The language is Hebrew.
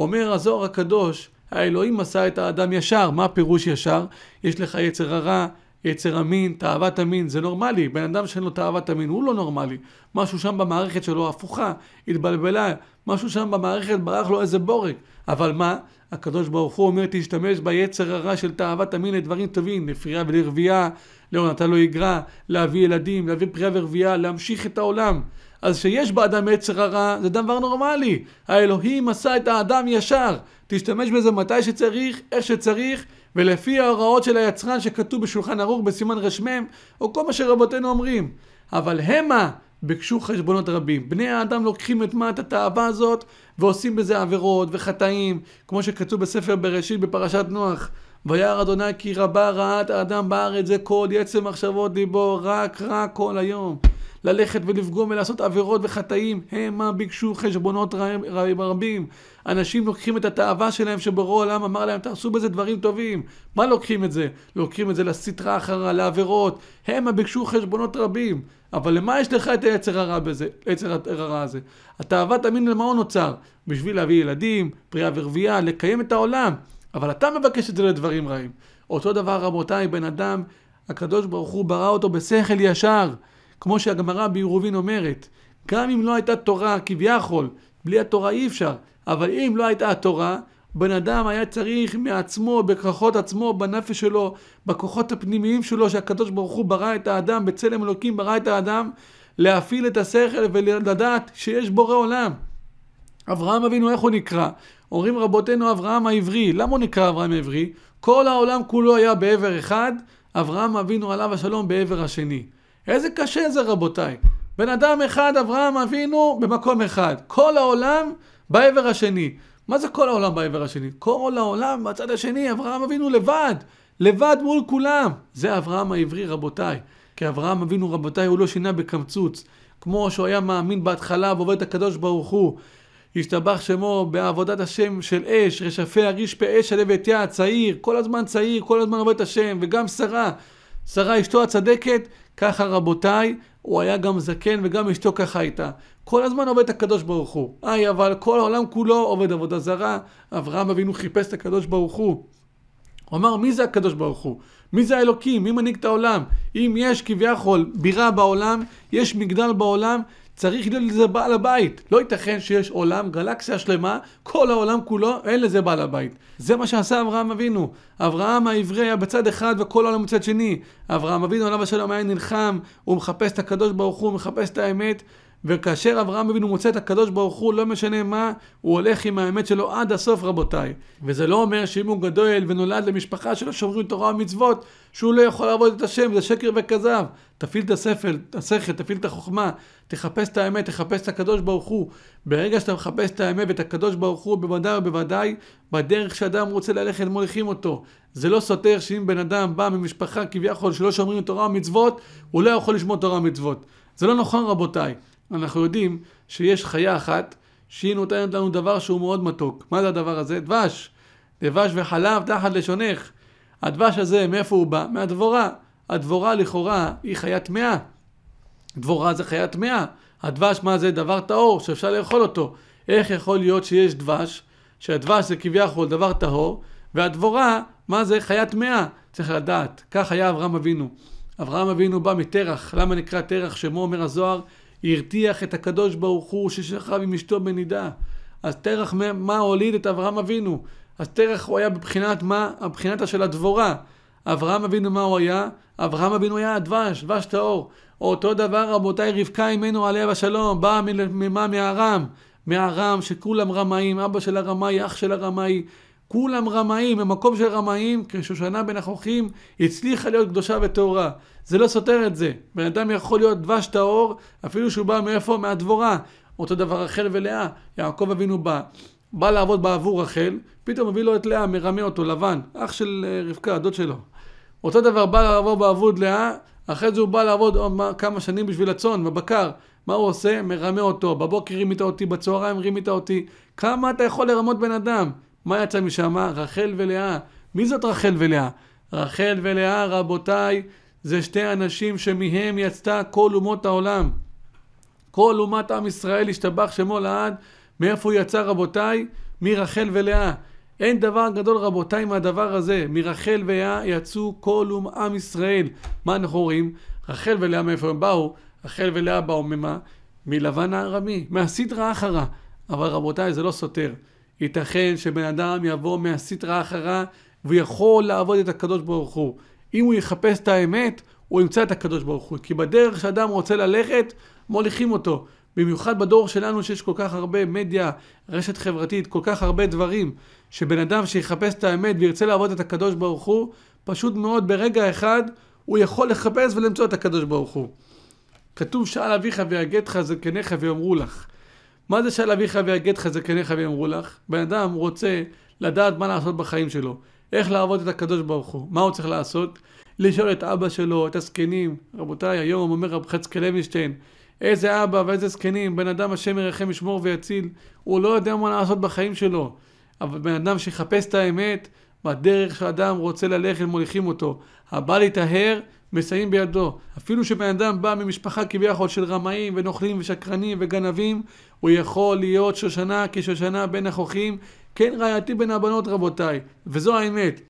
אומר הזוהר הקדוש, האלוהים עשה את האדם ישר. מה פירוש ישר? יש לך יצר הרע, יצר המין, תאוות המין, זה נורמלי. בן אדם שאין לו תאוות המין, הוא לא נורמלי. משהו שם במערכת שלו הפוכה, התבלבלה, משהו שם במערכת ברח לו איזה בורג. אבל מה? הקדוש ברוך הוא אומר, תשתמש ביצר הרע של תאוות המין לדברים טובים, לפריה ולרבייה, לא לעונתה לא יגרע, להביא ילדים, להביא פרייה ורבייה, להמשיך את העולם. אז שיש באדם יצר הרע, זה דבר נורמלי. האלוהים עשה את האדם ישר. תשתמש בזה מתי שצריך, איך שצריך, ולפי ההוראות של היצרן שכתוב בשולחן ערוך בסימן רשמם, או כל מה שרבותינו אומרים. אבל המה ביקשו חשבונות רבים. בני האדם לוקחים את מעט התאווה הזאת, ועושים בזה עבירות וחטאים, כמו שכתוב בספר בראשית בפרשת נוח. וירא אדוני כי רבה רעת האדם בארץ זה כל יצא מחשבות ליבו, רק רע כל היום. ללכת ולפגום ולעשות עבירות וחטאים. המה ביקשו חשבונות רבים. אנשים לוקחים את התאווה שלהם שבורא עולם אמר להם תעשו בזה דברים טובים. מה לוקחים את זה? לוקחים את זה לסטרה אחרה, לעבירות. המה ביקשו חשבונות רבים. אבל למה יש לך את היצר הרע בזה, היצר הרע הזה? התאווה תאמין למה הוא נוצר? בשביל להביא ילדים, פריאה ורבייה, לקיים את העולם. אבל אתה מבקש את זה לדברים רעים. אותו דבר רבותיי, בן אדם, הקדוש ברוך הוא ברא אותו בשכל ישר. כמו שהגמרא בעירובין אומרת, גם אם לא הייתה תורה כביכול, בלי התורה אי אפשר, אבל אם לא הייתה התורה, בן אדם היה צריך מעצמו, בכוחות עצמו, בנפש שלו, בכוחות הפנימיים שלו, שהקדוש ברוך הוא ברא את האדם, בצלם אלוקים ברא את האדם, להפעיל את השכל ולדעת שיש בורא עולם. אברהם אבינו, איך הוא נקרא? אומרים רבותינו אברהם העברי. למה הוא נקרא אברהם העברי? כל העולם כולו היה בעבר אחד, אברהם אבינו עליו השלום בעבר השני. איזה קשה זה רבותיי. בן אדם אחד, אברהם אבינו, במקום אחד. כל העולם בעבר השני. מה זה כל העולם בעבר השני? כל העולם בצד השני, אברהם אבינו לבד. לבד מול כולם. זה אברהם העברי, רבותיי. כי אברהם אבינו, רבותיי, הוא לא שינה בקמצוץ. כמו שהוא היה מאמין בהתחלה ועובד את הקדוש ברוך הוא. השתבח שמו בעבודת השם של אש, רשפי רשפיה פה אש עלה ביתי צעיר, כל הזמן צעיר, כל הזמן עובד את השם, וגם שרה, שרה אשתו הצדקת, ככה רבותיי, הוא היה גם זקן וגם אשתו ככה הייתה. כל הזמן עובד הקדוש ברוך הוא. היי, אבל כל העולם כולו עובד עבודה זרה. אברהם אבינו חיפש את הקדוש ברוך הוא. הוא אמר, מי זה הקדוש ברוך הוא? מי זה האלוקים? מי מנהיג את העולם? אם יש כביכול בירה בעולם, יש מגדל בעולם, צריך להיות לזה בעל הבית. לא ייתכן שיש עולם, גלקסיה שלמה, כל העולם כולו, אין לזה בעל הבית. זה מה שעשה אברהם אבינו. אברהם העברי היה בצד אחד וכל העולם בצד שני. אברהם אבינו עליו השלום היה נלחם, הוא מחפש את הקדוש ברוך הוא, הוא מחפש את האמת. וכאשר אברהם אבינו מוצא את הקדוש ברוך הוא, לא משנה מה, הוא הולך עם האמת שלו עד הסוף, רבותיי. וזה לא אומר שאם הוא גדול ונולד למשפחה שלא שומרים תורה ומצוות, שהוא לא יכול לעבוד את השם, זה שקר וכזב. תפעיל את הספל, השכל, תפעיל את החוכמה, תחפש את האמת, תחפש את הקדוש ברוך הוא. ברגע שאתה מחפש את האמת ואת הקדוש ברוך הוא, בוודאי ובוודאי, בדרך שאדם רוצה ללכת מוליכים אותו. זה לא סותר שאם בן אדם בא ממשפחה כביכול שלא שומרים תורה ומצוות, הוא לא יכול לשמור תורה ומצוות. זה לא נכון רבותיי. אנחנו יודעים שיש חיה אחת שהיא נותנת לנו דבר שהוא מאוד מתוק. מה זה הדבר הזה? דבש. דבש וחלב תחת לשונך. הדבש הזה, מאיפה הוא בא? מהדבורה. הדבורה לכאורה היא חיה טמאה. דבורה זה חיה טמאה. הדבש מה זה? דבר טהור שאפשר לאכול אותו. איך יכול להיות שיש דבש, שהדבש זה כביכול דבר טהור, והדבורה, מה זה? חיה טמאה. צריך לדעת. כך היה אברהם אבינו. אברהם אבינו בא מתרח. למה נקרא תרח? שמו אומר הזוהר, הרתיח את הקדוש ברוך הוא ששכב עם אשתו בנידה. אז תרח, מה הוליד את אברהם אבינו? אז תרח הוא היה בבחינת מה? הבחינת של הדבורה. אברהם אבינו מה הוא היה? אברהם אבינו היה הדבש, דבש טהור. אותו דבר רבותיי רבקה אימנו עליה בשלום, באה ממה? מארם. מארם שכולם רמאים, אבא של הרמאי, אח של הרמאי. כולם רמאים, במקום של רמאים, כשושנה בין החוכים, הצליחה להיות קדושה וטהורה. זה לא סותר את זה. בן אדם יכול להיות דבש טהור, אפילו שהוא בא מאיפה? מהדבורה. אותו דבר רחל ולאה. יעקב אבינו בא, בא לעבוד בעבור רחל, פתאום מביא לו את לאה, מרמה אותו, לבן, אח של אה, רבקה, הדוד שלו. אותו דבר בא לעבוד בעבוד לאה, אחרי זה הוא בא לעבוד עוד אה, כמה שנים בשביל הצאן, בבקר. מה הוא עושה? מרמה אותו. בבוקר רימית אותי, בצהריים רימית אותי. כמה אתה יכול לרמות בן אדם? מה יצא משם? רחל ולאה. מי זאת רחל ולאה? רחל ולאה, רבותיי, זה שתי הנשים שמהם יצתה כל אומות העולם. כל אומת עם ישראל השתבח שמו לעד. מאיפה הוא יצא רבותיי? מרחל ולאה. אין דבר גדול רבותיי מהדבר הזה. מרחל ולאה יצאו כל עם ישראל. מה אנחנו רואים? רחל ולאה מאיפה הם באו? רחל ולאה באו ממה? מלבן הארמי, מהסדרה אחרה. אבל רבותיי זה לא סותר. ייתכן שבן אדם יבוא מהסטרא אחרא והוא יכול לעבוד את הקדוש ברוך הוא. אם הוא יחפש את האמת, הוא ימצא את הקדוש ברוך הוא. כי בדרך שאדם רוצה ללכת, מוליכים אותו. במיוחד בדור שלנו שיש כל כך הרבה מדיה, רשת חברתית, כל כך הרבה דברים, שבן אדם שיחפש את האמת וירצה לעבוד את הקדוש ברוך הוא, פשוט מאוד ברגע אחד הוא יכול לחפש ולמצוא את הקדוש ברוך הוא. כתוב שאל אביך ויגדך זקניך ויאמרו לך. מה זה שעל אביך ויגד זקניך כן ויאמרו לך? בן אדם רוצה לדעת מה לעשות בחיים שלו, איך לעבוד את הקדוש ברוך הוא, מה הוא צריך לעשות? לשאול את אבא שלו, את הזקנים. רבותיי, היום אומר רב חצקי לוינשטיין, איזה אבא ואיזה זקנים, בן אדם השם ירחם ישמור ויציל, הוא לא יודע מה לעשות בחיים שלו. אבל בן אדם שיחפש את האמת, בדרך שאדם רוצה ללכת מוליכים אותו. הבא להיטהר מסייעים בידו. אפילו שבן אדם בא ממשפחה כביכול של רמאים ונוכלים ושקרנים וגנבים, הוא יכול להיות שושנה כשושנה בין החוכים, כן ראייתי בין הבנות רבותיי, וזו האמת.